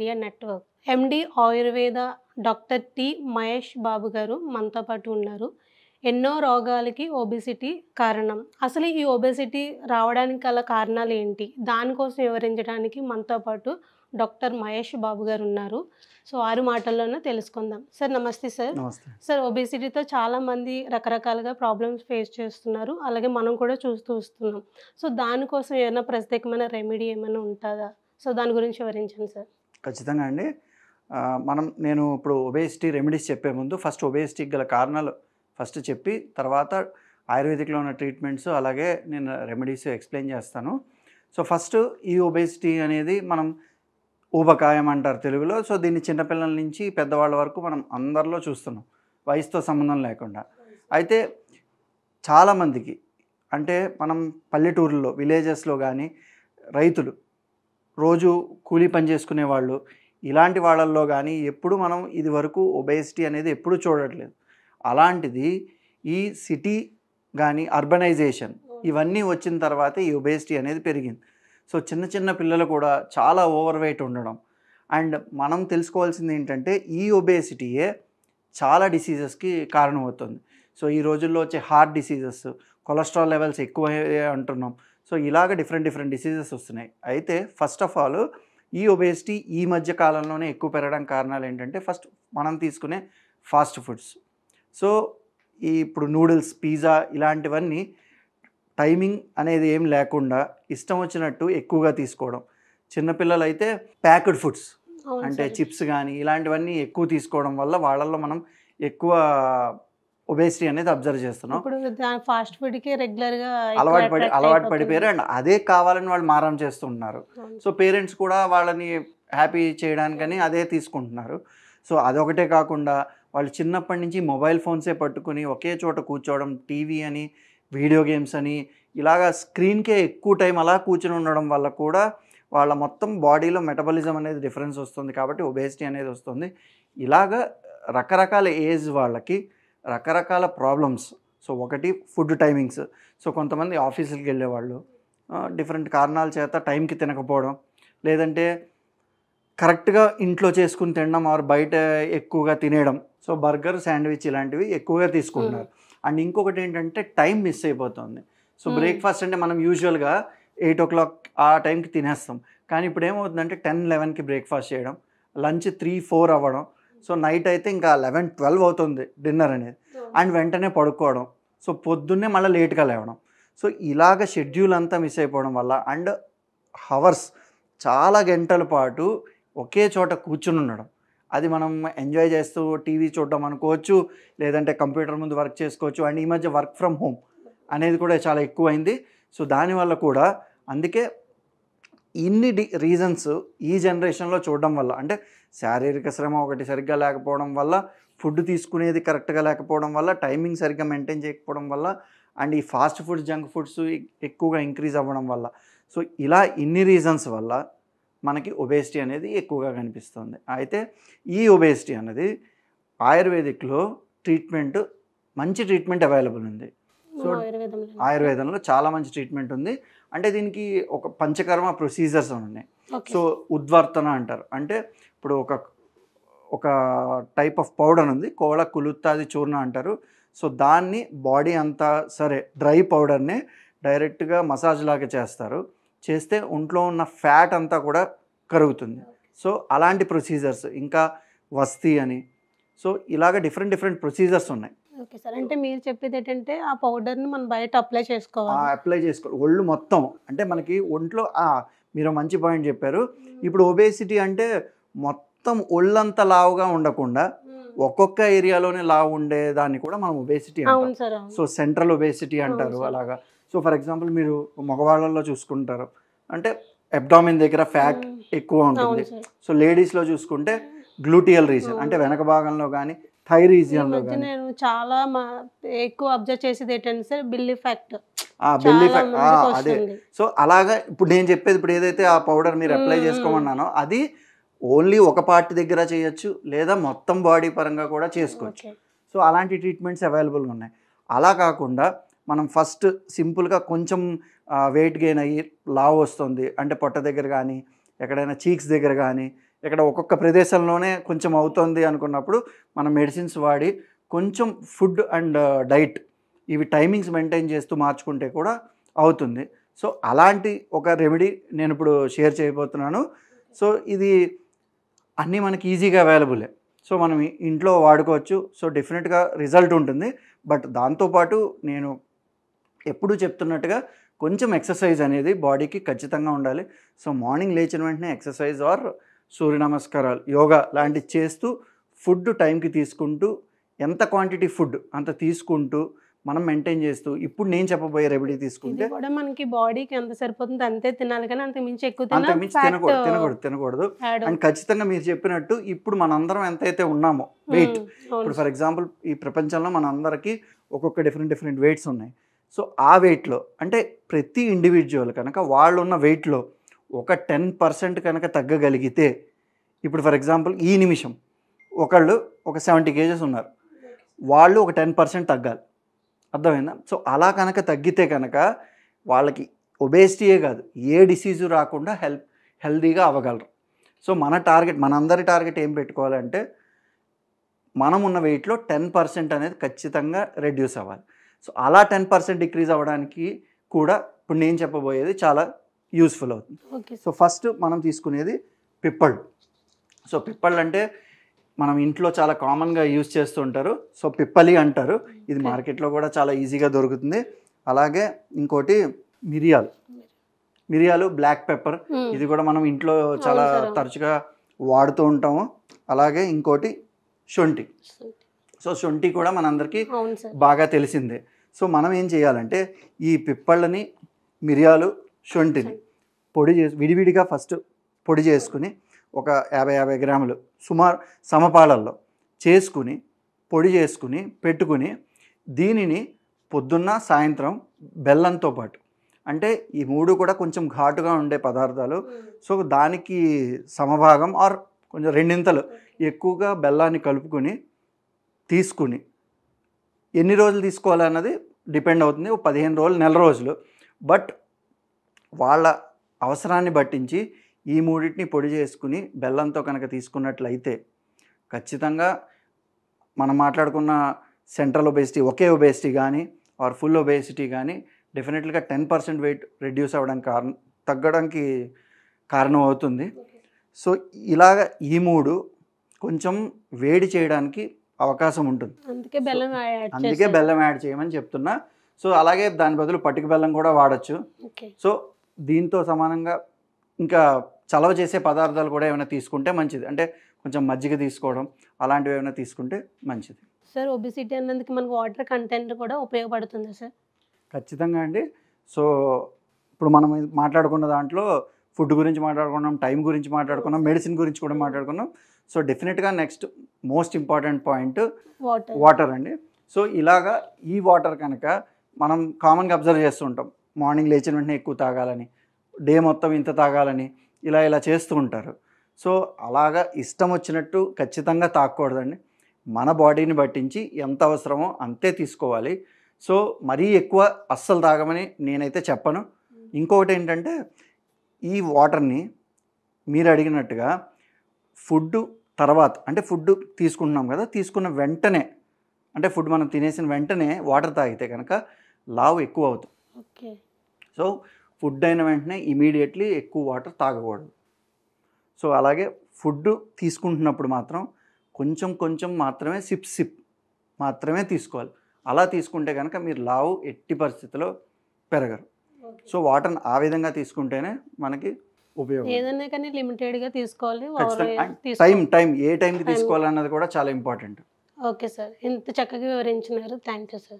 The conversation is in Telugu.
India network MD Ayurveda doctor T Mahesh Babu garu మనతో పాటు ఉన్నారు ఎన్నో రోగాలకి ఒబెసిటీ కారణం అసలు ఈ ఒబెసిటీ రావడానికి గల కారణాలు ఏంటి దానికోసం వివరించడానికి మనతో పాటు డాక్టర్ మహేష్ బాబు గారు ఉన్నారు సో ఆరు మాటల్లోనే తెలుసుకుందాం సార్ నమస్తే సార్ సార్ ఒబేసిటీతో చాలామంది రకరకాలుగా ప్రాబ్లమ్స్ ఫేస్ చేస్తున్నారు అలాగే మనం కూడా చూస్తూ వస్తున్నాం సో దానికోసం ఏమైనా ప్రత్యేకమైన రెమెడీ ఏమైనా ఉంటుందా సో దాని గురించి వివరించండి సార్ ఖచ్చితంగా అండి మనం నేను ఇప్పుడు ఒబేసిటీ రెమెడీస్ చెప్పే ముందు ఫస్ట్ ఒబేసిటీకి గల కారణాలు ఫస్ట్ చెప్పి తర్వాత ఆయుర్వేదిక్లో ఉన్న ట్రీట్మెంట్స్ అలాగే నేను రెమెడీస్ ఎక్స్ప్లెయిన్ చేస్తాను సో ఫస్ట్ ఈ ఒబేసిటీ అనేది మనం ఊబకాయం అంటారు తెలుగులో సో దీన్ని చిన్నపిల్లల నుంచి పెద్దవాళ్ళ వరకు మనం అందరిలో చూస్తున్నాం వయసుతో సంబంధం లేకుండా అయితే చాలామందికి అంటే మనం పల్లెటూర్లో విలేజెస్లో కానీ రైతులు రోజు కూలీ పని చేసుకునే వాళ్ళు ఇలాంటి వాళ్ళల్లో కానీ ఎప్పుడు మనం ఇది వరకు ఒబేసిటీ అనేది ఎప్పుడు చూడట్లేదు అలాంటిది ఈ సిటీ కానీ అర్బనైజేషన్ ఇవన్నీ వచ్చిన తర్వాత ఈ ఒబేసిటీ అనేది పెరిగింది సో చిన్న చిన్న పిల్లలు కూడా చాలా ఓవర్ వెయిట్ ఉండడం అండ్ మనం తెలుసుకోవాల్సింది ఏంటంటే ఈ ఒబేసిటీయే చాలా డిసీజెస్కి కారణమవుతుంది సో ఈ రోజుల్లో వచ్చే హార్ట్ డిసీజెస్ కొలెస్ట్రాల్ లెవెల్స్ ఎక్కువ అంటున్నాం సో ఇలాగ డిఫరెంట్ డిఫరెంట్ డిసీజెస్ వస్తున్నాయి అయితే ఫస్ట్ ఆఫ్ ఆల్ ఈ ఒబేసిటీ ఈ మధ్య కాలంలోనే ఎక్కువ పెరగడం కారణాలు ఏంటంటే ఫస్ట్ మనం తీసుకునే ఫాస్ట్ ఫుడ్స్ సో ఈ ఇప్పుడు నూడిల్స్ పిజ్జా ఇలాంటివన్నీ టైమింగ్ అనేది ఏం లేకుండా ఇష్టం వచ్చినట్టు ఎక్కువగా తీసుకోవడం చిన్నపిల్లలు అయితే ప్యాక్డ్ ఫుడ్స్ అంటే చిప్స్ కానీ ఇలాంటివన్నీ ఎక్కువ తీసుకోవడం వల్ల వాళ్ళల్లో మనం ఎక్కువ ఒబేసిటీ అనేది అబ్జర్వ్ చేస్తున్నాం ఇప్పుడు ఫాస్ట్ ఫుడ్కి రెగ్యులర్గా అలవాటు పడి అలవాటు పడిపోయారు అండ్ అదే కావాలని వాళ్ళు మారం చేస్తున్నారు సో పేరెంట్స్ కూడా వాళ్ళని హ్యాపీ చేయడానికని అదే తీసుకుంటున్నారు సో అదొకటే కాకుండా వాళ్ళు చిన్నప్పటి నుంచి మొబైల్ ఫోన్సే పట్టుకుని ఒకే చోట కూర్చోవడం టీవీ అని వీడియో గేమ్స్ అని ఇలాగా స్క్రీన్కే ఎక్కువ టైం అలా కూర్చొని ఉండడం వల్ల కూడా వాళ్ళ మొత్తం బాడీలో మెటబలిజం అనేది డిఫరెన్స్ వస్తుంది కాబట్టి ఒబేసిటీ అనేది వస్తుంది ఇలాగ రకరకాల ఏజ్ వాళ్ళకి రకరకాల ప్రాబ్లమ్స్ సో ఒకటి ఫుడ్ టైమింగ్స్ సో కొంతమంది ఆఫీసులకి వెళ్ళేవాళ్ళు డిఫరెంట్ కారణాల చేత టైంకి తినకపోవడం లేదంటే కరెక్ట్గా ఇంట్లో చేసుకుని తినడం ఆరు బయట ఎక్కువగా తినేయడం సో బర్గర్ శాండ్విచ్ ఇలాంటివి ఎక్కువగా తీసుకుంటున్నారు hmm. అండ్ ఇంకొకటి ఏంటంటే టైం మిస్ అయిపోతుంది సో బ్రేక్ఫాస్ట్ hmm. అంటే మనం యూజువల్గా ఎయిట్ ఓ క్లాక్ ఆ టైంకి తినేస్తాం కానీ ఇప్పుడు ఏమవుతుందంటే టెన్ లెవెన్కి బ్రేక్ఫాస్ట్ చేయడం లంచ్ త్రీ ఫోర్ అవ్వడం సో నైట్ అయితే ఇంకా లెవెన్ ట్వెల్వ్ అవుతుంది డిన్నర్ అనేది అండ్ వెంటనే పడుకోవడం సో పొద్దున్నే మళ్ళీ లేట్గా లేవడం సో ఇలాగ షెడ్యూల్ అంతా మిస్ అయిపోవడం వల్ల అండ్ హవర్స్ చాలా గంటల పాటు ఒకే చోట కూర్చుని ఉండడం అది మనం ఎంజాయ్ చేస్తూ టీవీ చూడడం అనుకోవచ్చు లేదంటే కంప్యూటర్ ముందు వర్క్ చేసుకోవచ్చు అండ్ ఈ మధ్య వర్క్ ఫ్రమ్ హోమ్ అనేది కూడా చాలా ఎక్కువైంది సో దానివల్ల కూడా అందుకే ఇన్ని డి రీజన్స్ ఈ జనరేషన్లో చూడడం వల్ల అంటే శారీరక శ్రమ ఒకటి సరిగ్గా లేకపోవడం వల్ల ఫుడ్ తీసుకునేది కరెక్ట్గా లేకపోవడం వల్ల టైమింగ్ సరిగ్గా మెయింటైన్ చేయకపోవడం వల్ల అండ్ ఈ ఫాస్ట్ ఫుడ్స్ జంక్ ఫుడ్స్ ఎక్కువగా ఇంక్రీజ్ అవ్వడం వల్ల సో ఇలా ఇన్ని రీజన్స్ వల్ల మనకి ఒబేసిటీ అనేది ఎక్కువగా కనిపిస్తుంది అయితే ఈ ఒబేసిటీ అనేది ఆయుర్వేదిక్లో ట్రీట్మెంట్ మంచి ట్రీట్మెంట్ అవైలబుల్ ఉంది సో ఆయుర్వేదంలో చాలా మంచి ట్రీట్మెంట్ ఉంది అంటే దీనికి ఒక పంచకర్మ ప్రొసీజర్స్ ఉన్నాయి సో ఉద్వర్తన అంటారు అంటే ఇప్పుడు ఒక ఒక టైప్ ఆఫ్ పౌడర్ ఉంది కోళ కులుత్తాది చూర్ణ అంటారు సో దాన్ని బాడీ అంతా సరే డ్రై పౌడర్ని డైరెక్ట్గా మసాజ్ లాగా చేస్తారు చేస్తే ఒంట్లో ఉన్న ఫ్యాట్ అంతా కూడా కరుగుతుంది సో అలాంటి ప్రొసీజర్స్ ఇంకా వస్తీ అని సో ఇలాగ డిఫరెంట్ డిఫరెంట్ ప్రొసీజర్స్ ఉన్నాయి ఓకే సార్ అంటే మీరు చెప్పేది ఏంటంటే ఆ పౌడర్ని మనం బయట అప్లై చేసుకోవాలి అప్లై చేసుకోవాలి ఒళ్ళు మొత్తం అంటే మనకి ఒంట్లో మీరు మంచి పాయింట్ చెప్పారు ఇప్పుడు ఒబేసిటీ అంటే మొత్తం ఒళ్ళంతా లావుగా ఉండకుండా ఒక్కొక్క ఏరియాలోనే లావు ఉండేదాన్ని కూడా మనం ఒబేసిటీ అంటారు సో సెంట్రల్ ఒబేసిటీ అంటారు అలాగా సో ఫర్ ఎగ్జాంపుల్ మీరు మగవాళ్ళల్లో చూసుకుంటారు అంటే అబ్డామిన్ దగ్గర ఫ్యాట్ ఎక్కువ ఉంటుంది సో లేడీస్లో చూసుకుంటే గ్లూటియల్ రీజన్ hmm. అంటే వెనక భాగంలో కానీ థై రీజియన్ లో నేను చాలా ఎక్కువ అబ్జర్వ్ చేసేది ఏంటంటే సార్ బిల్లి ఫ్యాక్ట్ అదే సో అలాగా ఇప్పుడు నేను చెప్పేది ఇప్పుడు ఏదైతే ఆ పౌడర్ మీరు అప్లై hmm. చేసుకోమన్నానో అది ఓన్లీ ఒక పార్ట్ దగ్గర చేయొచ్చు లేదా మొత్తం బాడీ పరంగా కూడా చేసుకోవచ్చు సో అలాంటి ట్రీట్మెంట్స్ అవైలబుల్గా ఉన్నాయి అలా కాకుండా మనం ఫస్ట్ సింపుల్గా కొంచెం వెయిట్ గెయిన్ అయ్యి లావ్ వస్తుంది అంటే పొట్ట దగ్గర కానీ ఎక్కడైనా చీక్స్ దగ్గర కానీ ఇక్కడ ఒక్కొక్క ప్రదేశంలోనే కొంచెం అవుతుంది అనుకున్నప్పుడు మనం మెడిసిన్స్ వాడి కొంచెం ఫుడ్ అండ్ డైట్ ఇవి టైమింగ్స్ మెయింటైన్ చేస్తూ మార్చుకుంటే కూడా అవుతుంది సో అలాంటి ఒక రెమెడీ నేను ఇప్పుడు షేర్ చేయబోతున్నాను సో ఇది అన్నీ మనకి ఈజీగా అవైలబులే సో మనం ఇంట్లో వాడుకోవచ్చు సో డెఫినెట్గా రిజల్ట్ ఉంటుంది బట్ దాంతోపాటు నేను ఎప్పుడూ చెప్తున్నట్టుగా కొంచెం ఎక్సర్సైజ్ అనేది బాడీకి ఖచ్చితంగా ఉండాలి సో మార్నింగ్ లేచిన వెంటనే ఎక్సర్సైజ్ ఆర్ సూర్య నమస్కారాలు యోగా లాంటివి చేస్తూ ఫుడ్ టైంకి తీసుకుంటూ ఎంత క్వాంటిటీ ఫుడ్ అంత తీసుకుంటూ మనం మెయింటైన్ చేస్తూ ఇప్పుడు నేను చెప్పబోయే రెమెడీ తీసుకుంటే కూడా మనకి బాడీకి ఎంత సరిపోతుంది అంతే తినాలి కానీ అంత మించి ఎక్కువ అంత మించి తినకూడదు తినకూడదు తినకూడదు అండ్ ఖచ్చితంగా మీరు చెప్పినట్టు ఇప్పుడు మనందరం ఎంతైతే ఉన్నామో వెయిట్ ఇప్పుడు ఫర్ ఎగ్జాంపుల్ ఈ ప్రపంచంలో మనందరికీ ఒక్కొక్క డిఫరెంట్ డిఫరెంట్ వెయిట్స్ ఉన్నాయి సో ఆ వెయిట్లో అంటే ప్రతి ఇండివిజువల్ కనుక వాళ్ళు ఉన్న వెయిట్లో ఒక టెన్ పర్సెంట్ కనుక తగ్గగలిగితే ఇప్పుడు ఫర్ ఎగ్జాంపుల్ ఈ నిమిషం ఒకళ్ళు ఒక సెవెంటీ కేజెస్ ఉన్నారు వాళ్ళు ఒక టెన్ పర్సెంట్ తగ్గాలి అర్థమైందా సో అలా కనుక తగ్గితే కనుక వాళ్ళకి ఒబేసిటీయే కాదు ఏ డిసీజు రాకుండా హెల్ప్ హెల్దీగా అవ్వగలరు సో మన టార్గెట్ మనందరి టార్గెట్ ఏం పెట్టుకోవాలంటే మనం ఉన్న వెయిట్లో టెన్ పర్సెంట్ అనేది ఖచ్చితంగా రెడ్యూస్ అవ్వాలి సో అలా టెన్ పర్సెంట్ డిక్రీజ్ అవ్వడానికి కూడా ఇప్పుడు నేను చెప్పబోయేది చాలా యూస్ఫుల్ అవుతుంది సో ఫస్ట్ మనం తీసుకునేది పిప్పళ్ళు సో పిప్పళ్ళు అంటే మనం ఇంట్లో చాలా కామన్గా యూజ్ చేస్తూ ఉంటారు సో పిప్పలి అంటారు ఇది మార్కెట్లో కూడా చాలా ఈజీగా దొరుకుతుంది అలాగే ఇంకోటి మిరియాలు మిరియాలు బ్లాక్ పెప్పర్ ఇది కూడా మనం ఇంట్లో చాలా తరచుగా వాడుతూ ఉంటాము అలాగే ఇంకోటి శొంఠి సో శొంఠి కూడా మనందరికీ బాగా తెలిసిందే సో మనం ఏం చేయాలంటే ఈ పిప్పళ్ళని మిరియాలు శొంఠిని పొడి చేసి విడివిడిగా ఫస్ట్ పొడి చేసుకుని ఒక యాభై యాభై గ్రాములు సుమారు సమపాలల్లో చేసుకుని పొడి చేసుకుని పెట్టుకుని దీనిని పొద్దున్న సాయంత్రం బెల్లంతో పాటు అంటే ఈ మూడు కూడా కొంచెం ఘాటుగా ఉండే పదార్థాలు సో దానికి సమభాగం ఆర్ కొంచెం రెండింతలు ఎక్కువగా బెల్లాన్ని కలుపుకొని తీసుకుని ఎన్ని రోజులు తీసుకోవాలన్నది డిపెండ్ అవుతుంది పదిహేను రోజులు నెల రోజులు బట్ వాళ్ళ అవసరాన్ని బట్టించి ఈ మూడింటిని పొడి చేసుకుని బెల్లంతో కనుక తీసుకున్నట్లయితే ఖచ్చితంగా మనం మాట్లాడుకున్న సెంట్రల్ ఒబేసిటీ ఒకే ఒబేసిటీ కానీ ఆర్ ఫుల్ ఒబేసిటీ కానీ డెఫినెట్లీగా టెన్ పర్సెంట్ వెయిట్ రెడ్యూస్ అవ్వడానికి కారణం తగ్గడానికి కారణం అవుతుంది సో ఇలాగ ఈ మూడు కొంచెం వేడి చేయడానికి అవకాశం ఉంటుంది అందుకే బెల్లం అందుకే బెల్లం యాడ్ చేయమని చెప్తున్నా సో అలాగే దాని బదులు పట్టుక బెల్లం కూడా వాడచ్చు సో దీంతో సమానంగా ఇంకా చలవ చేసే పదార్థాలు కూడా ఏమైనా తీసుకుంటే మంచిది అంటే కొంచెం మజ్జిగ తీసుకోవడం అలాంటివి ఏమైనా తీసుకుంటే మంచిది సార్ ఒబిసిటీ అన్నందుకు మనకు వాటర్ కంటెంట్ కూడా ఉపయోగపడుతుంది సార్ ఖచ్చితంగా అండి సో ఇప్పుడు మనం మాట్లాడుకున్న దాంట్లో ఫుడ్ గురించి మాట్లాడుకున్నాం టైం గురించి మాట్లాడుకున్నాం మెడిసిన్ గురించి కూడా మాట్లాడుకున్నాం సో డెఫినెట్గా next most important point water water అండి సో ఇలాగా ఈ వాటర్ కనుక మనం కామన్గా అబ్జర్వ్ చేస్తుంటాం మార్నింగ్ లేచిన వెంటనే ఎక్కువ తాగాలని డే మొత్తం ఇంత తాగాలని ఇలా ఇలా చేస్తూ ఉంటారు సో అలాగా ఇష్టం వచ్చినట్టు ఖచ్చితంగా తాగకూడదండి మన బాడీని పట్టించి ఎంత అవసరమో అంతే తీసుకోవాలి సో మరీ ఎక్కువ అస్సలు తాగమని నేనైతే చెప్పను ఇంకొకటి ఏంటంటే ఈ వాటర్ని మీరు అడిగినట్టుగా ఫుడ్ తర్వాత అంటే ఫుడ్ తీసుకుంటున్నాం కదా తీసుకున్న వెంటనే అంటే ఫుడ్ మనం తినేసిన వెంటనే వాటర్ తాగితే కనుక లావు ఎక్కువ అవుతుంది ఓకే సో ఫుడ్ అయిన వెంటనే ఇమీడియట్లీ ఎక్కువ వాటర్ తాగకూడదు సో అలాగే ఫుడ్ తీసుకుంటున్నప్పుడు మాత్రం కొంచెం కొంచెం మాత్రమే సిప్ సిప్ మాత్రమే తీసుకోవాలి అలా తీసుకుంటే కనుక మీరు లావు ఎట్టి పరిస్థితిలో పెరగరు సో వాటర్ని ఆ విధంగా తీసుకుంటేనే మనకి ఉపయోగం ఏదైనా కానీ లిమిటెడ్గా తీసుకోవాలి టైం టైం ఏ టైంకి తీసుకోవాలన్నది కూడా చాలా ఇంపార్టెంట్ ఓకే సార్ ఇంత చక్కగా వివరించినారు థ్యాంక్ యూ సార్